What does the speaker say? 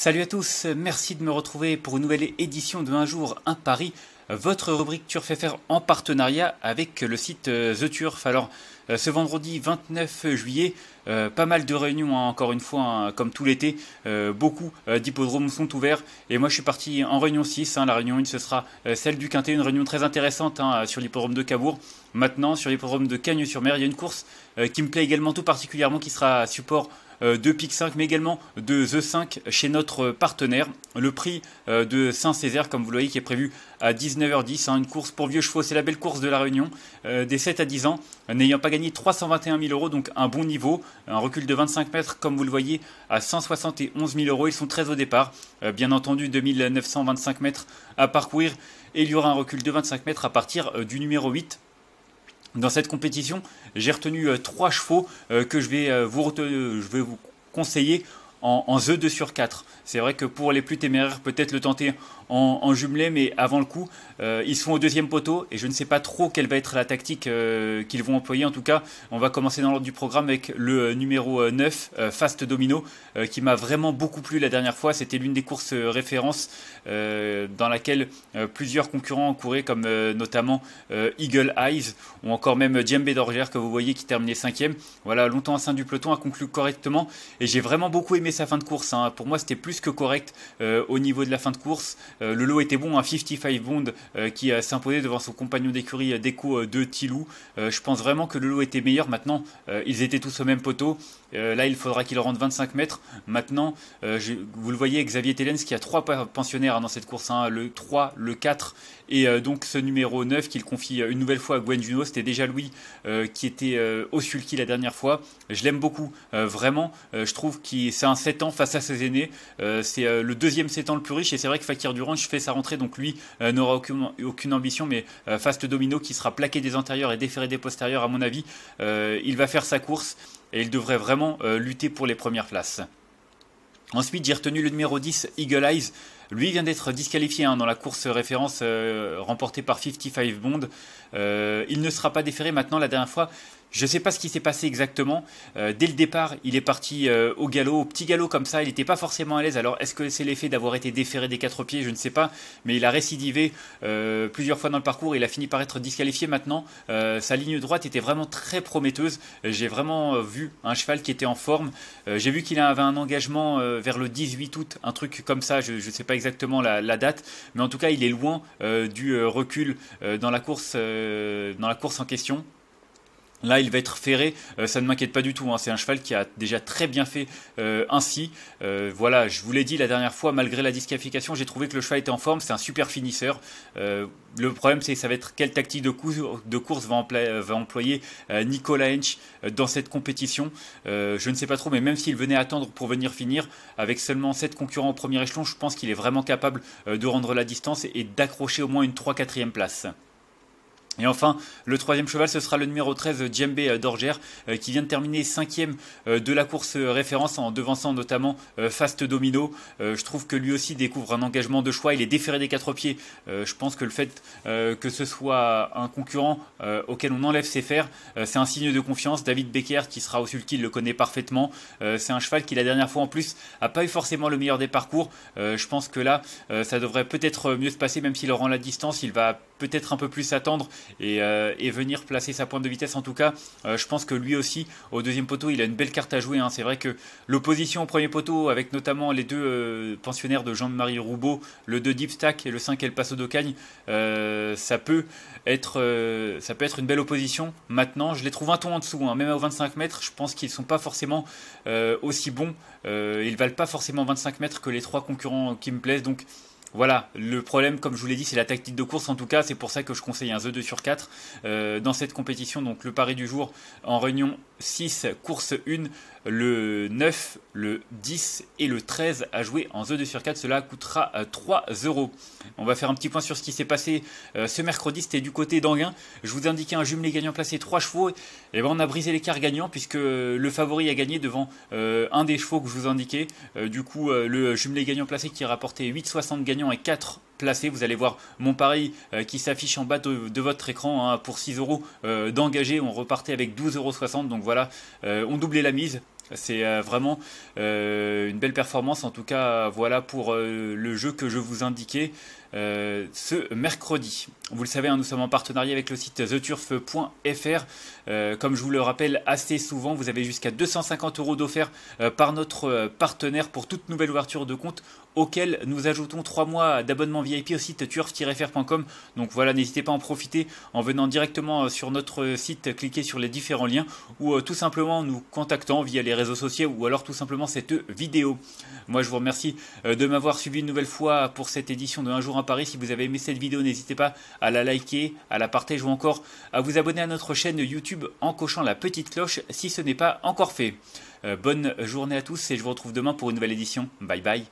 Salut à tous, merci de me retrouver pour une nouvelle édition de Un jour, un Paris, votre rubrique Turf FR en partenariat avec le site euh, The Turf. Alors, euh, ce vendredi 29 juillet, euh, pas mal de réunions, hein, encore une fois, hein, comme tout l'été. beaucoup d'hippodromes sont ouverts. Et moi, je suis parti en réunion 6. Hein. la réunion 1, ce sera celle du Quintet, une réunion très intéressante sur l'hippodrome de Cabourg. Maintenant, sur l'hippodrome de Cagnes-sur-Mer, il y a une course qui me plaît également tout particulièrement, qui sera support euh, de PIC5, mais également de The5 chez notre partenaire. Le prix euh, de Saint-Césaire, comme vous le voyez, qui est prévu à 19h10, hein, une course pour vieux chevaux, c'est la belle course de la Réunion, euh, des 7 à 10 ans, n'ayant pas gagné 321 000 euros, donc un bon niveau, un recul de 25 mètres, comme vous le voyez, à 171 000 euros. Ils sont très au départ, bien entendu, 2925 mètres à parcourir, et il y aura un recul de 25 mètres à partir du numéro 8 dans cette compétition, j'ai retenu euh, trois chevaux euh, que euh, je vais, vous conseiller en, en 2 e sur 4. C'est vrai que pour les plus téméraires, peut-être le tenter en, jumelé, mais avant le coup, euh, ils sont au deuxième poteau et je ne sais pas trop quelle va être la tactique euh, qu'ils vont employer. En tout cas, on va commencer dans l'ordre du programme avec le euh, numéro 9, Fast Domino, qui m'a vraiment beaucoup plu la dernière fois. C'était l'une des courses références dans laquelle plusieurs concurrents couraient, comme notamment Eagle Eyes ou encore même Djembe Dorger que vous voyez qui terminait cinquième. Voilà, longtemps à sein du peloton, a conclu correctement et j'ai vraiment beaucoup aimé sa fin de course. Hein. Pour moi, c'était plus que correct au niveau de la fin de course. Euh, le lot était bon, un 55 Bond euh, qui s'imposait devant son compagnon d'écurie euh, Deco de Tilou. je pense vraiment que le lot était meilleur. Maintenant, ils étaient tous au même poteau. là, il faudra qu'il rentre 25 mètres. Maintenant, vous le voyez, Xavier Tellens qui a trois pensionnaires hein, dans cette course, hein, le 3, le 4 et donc ce numéro 9 qu'il confie une nouvelle fois à Gwen Juno. C'était déjà lui qui était au sulky la dernière fois. Je l'aime beaucoup, vraiment. je trouve que c'est un 7 ans face à ses aînés. c'est le deuxième 7 ans le plus riche et c'est vrai que Fakir Durand je fais sa rentrée, donc lui euh, n'aura aucune, ambition, mais euh, Fast Domino qui sera plaqué des antérieurs et déféré des postérieurs, à mon avis, euh, il va faire sa course et il devrait vraiment lutter pour les premières places. Ensuite, j'ai retenu le numéro 10, Eagle Eyes, lui vient d'être disqualifié hein, dans la course référence euh, remportée par 55 Bond. Euh, il ne sera pas déféré maintenant la dernière fois. Je ne sais pas ce qui s'est passé exactement. Euh, dès le départ, il est parti au galop, au petit galop comme ça. Il n'était pas forcément à l'aise. Alors, est-ce que c'est l'effet d'avoir été déféré des quatre pieds Je ne sais pas. Mais il a récidivé plusieurs fois dans le parcours. Il a fini par être disqualifié maintenant. sa ligne droite était vraiment très prometteuse. J'ai vraiment vu un cheval qui était en forme. J'ai vu qu'il avait un engagement vers le 18 août, un truc comme ça. Je ne sais pas exactement la, date, mais en tout cas, il est loin euh, du euh, recul euh, dans la course en question. Là, il va être ferré, euh, ça ne m'inquiète pas du tout. Hein. C'est un cheval qui a déjà très bien fait euh, ainsi. Euh, voilà, je vous l'ai dit la dernière fois, malgré la disqualification, j'ai trouvé que le cheval était en forme. C'est un super finisseur. le problème, c'est ça va être quelle tactique de, de course va, employer Nicolas Hench dans cette compétition. je ne sais pas trop, mais même s'il venait attendre pour venir finir, avec seulement 7 concurrents au premier échelon, je pense qu'il est vraiment capable de rendre la distance et d'accrocher au moins une 3-4e place. Et enfin, le troisième cheval, ce sera le numéro 13, Djembe euh, Dorger, euh, qui vient de terminer cinquième euh, de la course référence en devançant notamment Fast Domino. Je trouve que lui aussi découvre un engagement de choix. Il est déféré des quatre pieds. Je pense que le fait que ce soit un concurrent auquel on enlève ses fers, c'est un signe de confiance. David Becker, qui sera au sulky, le connaît parfaitement. C'est un cheval qui, la dernière fois en plus, n'a pas eu forcément le meilleur des parcours. Je pense que là, ça devrait peut-être mieux se passer, même s'il rend la distance. Il va peut-être un peu plus attendre. Euh, et, venir placer sa pointe de vitesse. En tout cas, euh, je pense que lui aussi, au deuxième poteau, il a une belle carte à jouer. Hein. C'est vrai que l'opposition au premier poteau, avec notamment les deux euh, pensionnaires de Jean-Marie Roubault le 2 Deep Stack et le 5 El Paso d'Ocagne ça, peut être, ça peut être une belle opposition. Maintenant, je les trouve un ton en dessous, hein. même à 25 mètres, je pense qu'ils ne sont pas forcément aussi bons. ils ne valent pas forcément 25 mètres que les trois concurrents qui me plaisent. Donc, voilà, le problème, comme je vous l'ai dit, c'est la tactique de course. En tout cas, c'est pour ça que je conseille un The 2 sur 4 euh, dans cette compétition. Donc, le pari du jour en réunion 6, course 1, le 9 le 10 et le 13 à jouer en The 2 sur 4. Cela coûtera 3 euh, euros. On va faire un petit point sur ce qui s'est passé euh, ce mercredi. C'était du côté d'Anguin. Je vous indiquais un jumelé gagnant placé 3 chevaux. Et eh ben on a brisé l'écart gagnant puisque le favori a gagné devant euh, un des chevaux que je vous indiquais. du coup, le jumelé gagnant placé qui a rapporté 8,60 gagnants et 4 placés. Vous allez voir mon pari qui s'affiche en bas de, votre écran hein, pour 6 euros d'engagé, On repartait avec 12,60 euros. Donc voilà, on doublait la mise. C'est euh, vraiment euh, une belle performance. En tout cas, voilà pour euh, le jeu que je vous indiquais. Euh, ce mercredi. Vous le savez, hein, nous sommes en partenariat avec le site theturf.fr. Euh, comme je vous le rappelle assez souvent, vous avez jusqu'à 250 euros d'offert euh, par notre partenaire pour toute nouvelle ouverture de compte auquel nous ajoutons 3 mois d'abonnement VIP au site turf-fr.com. Donc voilà, n'hésitez pas à en profiter en venant directement sur notre site, cliquez sur les différents liens ou tout simplement nous contactant via les réseaux sociaux ou alors tout simplement cette vidéo. Moi je vous remercie de m'avoir suivi une nouvelle fois pour cette édition de Un jour Paris. Si vous avez aimé cette vidéo, n'hésitez pas à la liker, à la partager ou encore à vous abonner à notre chaîne YouTube en cochant la petite cloche si ce n'est pas encore fait. Euh, bonne journée à tous et je vous retrouve demain pour une nouvelle édition. Bye bye.